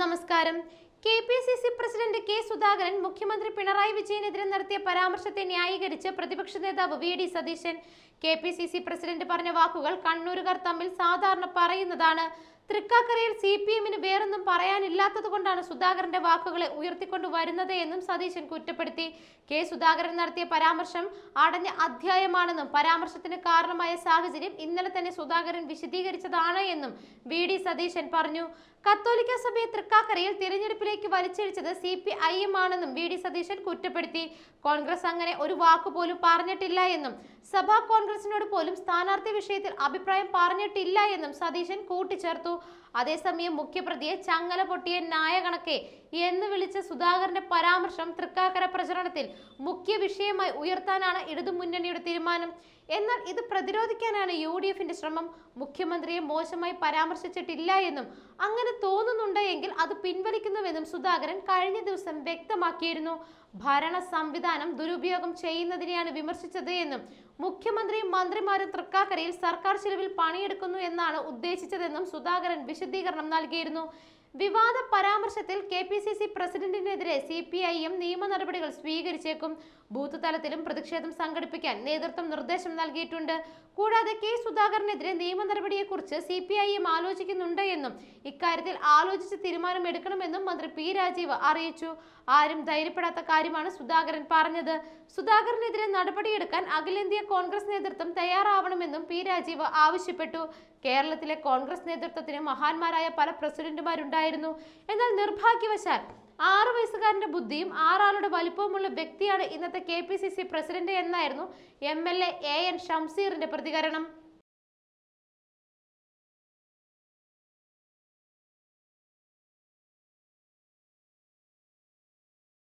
നമസ്കാരം K P C C president K Sudhakaran മുഖ്യമന്ത്രി പിണറായി വിജയനെതിരെ നടത്തിയ പരാമർശത്തെ ന്യായീകരിച്ച് പ്രതിപക്ഷ നേതാവ് V D Satheesan K P C C president പറഞ്ഞ വാക്കുകൾ കണ്ണൂരുകാർ തമ്മിൽ സാധാരണ പറയുന്നതാണ് തൃക്കാക്കരയിൽ സി പി എമ്മിന് വേറൊന്നും പറയാനില്ലാത്തത് കൊണ്ടാണ് സുധാകരന്റെ വാക്കുകളെ ഉയർത്തിക്കൊണ്ടു വരുന്നത് എന്നും സതീശൻ കുറ്റപ്പെടുത്തി കെ സുധാകരൻ നടത്തിയ പരാമർശം അടഞ്ഞ അധ്യായമാണെന്നും പരാമർശത്തിന് കാരണമായ സാഹചര്യം ഇന്നലെ തന്നെ സുധാകരൻ വിശദീകരിച്ചതാണ് എന്നും വി ഡി സതീശൻ പറഞ്ഞു കത്തോലിക്ക സഭയെ തൃക്കാക്കരയിൽ തിരഞ്ഞെടുപ്പിലേക്ക് വലിച്ചിഴിച്ചത് സി പി ഐ എം ആണെന്നും വി ഡി സതീശൻ കുറ്റപ്പെടുത്തി കോൺഗ്രസ് അങ്ങനെ ഒരു വാക്കുപോലും പറഞ്ഞിട്ടില്ല എന്നും സഭാ കോൺഗ്രസിനോട് പോലും സ്ഥാനാർത്ഥി വിഷയത്തിൽ അഭിപ്രായം പറഞ്ഞിട്ടില്ല എന്നും സതീശൻ കൂട്ടിച്ചേർത്തു അതേസമയം മുഖ്യപ്രതിയെ ചങ്ങല പൊട്ടിയ നായകണക്കെ എന്ന് വിളിച്ച സുധാകരന്റെ പരാമർശം തൃക്കാക്കര പ്രചരണത്തിൽ മുഖ്യ വിഷയമായി ഉയർത്താനാണ് ഇടതുമുന്നണിയുടെ തീരുമാനം എന്നാൽ ഇത് പ്രതിരോധിക്കാനാണ് യു ഡി എഫിന്റെ ശ്രമം മുഖ്യമന്ത്രിയെ മോശമായി പരാമർശിച്ചിട്ടില്ല എന്നും അങ്ങനെ തോന്നുന്നുണ്ട് എങ്കിൽ അത് പിൻവലിക്കുന്നുവെന്നും സുധാകരൻ കഴിഞ്ഞ ദിവസം വ്യക്തമാക്കിയിരുന്നു ഭരണ സംവിധാനം ദുരുപയോഗം ചെയ്യുന്നതിനെയാണ് വിമർശിച്ചത് എന്നും മുഖ്യമന്ത്രിയും മന്ത്രിമാരും തൃക്കാക്കരയിൽ സർക്കാർ ചെലവിൽ പണിയെടുക്കുന്നു എന്നാണ് ഉദ്ദേശിച്ചതെന്നും സുധാകരൻ വിശദീകരണം നൽകിയിരുന്നു വിവാദ പരാമർശത്തിൽ കെ പി സി സി പ്രസിഡന്റിനെതിരെ സി പി ഐയും നിയമ നടപടികൾ സ്വീകരിച്ചേക്കും ബൂത്ത് തലത്തിലും പ്രതിഷേധം സംഘടിപ്പിക്കാൻ നേതൃത്വം നിർദ്ദേശം നൽകിയിട്ടുണ്ട് കൂടാതെ കെ സുധാകരനെതിരെ നിയമ നടപടിയെക്കുറിച്ച് സി പി ഐയും ആലോചിക്കുന്നുണ്ട് എന്നും ഇക്കാര്യത്തിൽ ആലോചിച്ച് തീരുമാനമെടുക്കണമെന്നും മന്ത്രി പി രാജീവ് അറിയിച്ചു ആരും ധൈര്യപ്പെടാത്ത കാര്യമാണ് സുധാകരൻ പറഞ്ഞത് സുധാകരനെതിരെ നടപടിയെടുക്കാൻ അഖിലേന്ത്യാ കോൺഗ്രസ് നേതൃത്വം തയ്യാറാവണമെന്നും പി രാജീവ് ആവശ്യപ്പെട്ടു കേരളത്തിലെ കോൺഗ്രസ് നേതൃത്വത്തിന് മഹാന്മാരായ പല പ്രസിഡന്റുമാരുണ്ടായി ഉണ്ടായിരുന്നു എന്നാൽ നിർഭാഗ്യവശാൽ ആറ് വയസ്സുകാരന്റെ ബുദ്ധിയും ആറാളുടെ വലിപ്പവുമുള്ള വ്യക്തിയാണ് ഇന്നത്തെ K P C C president എന്നായിരുന്നു എം എൽ എ എൻ ഷംസീറിന്റെ പ്രതികരണം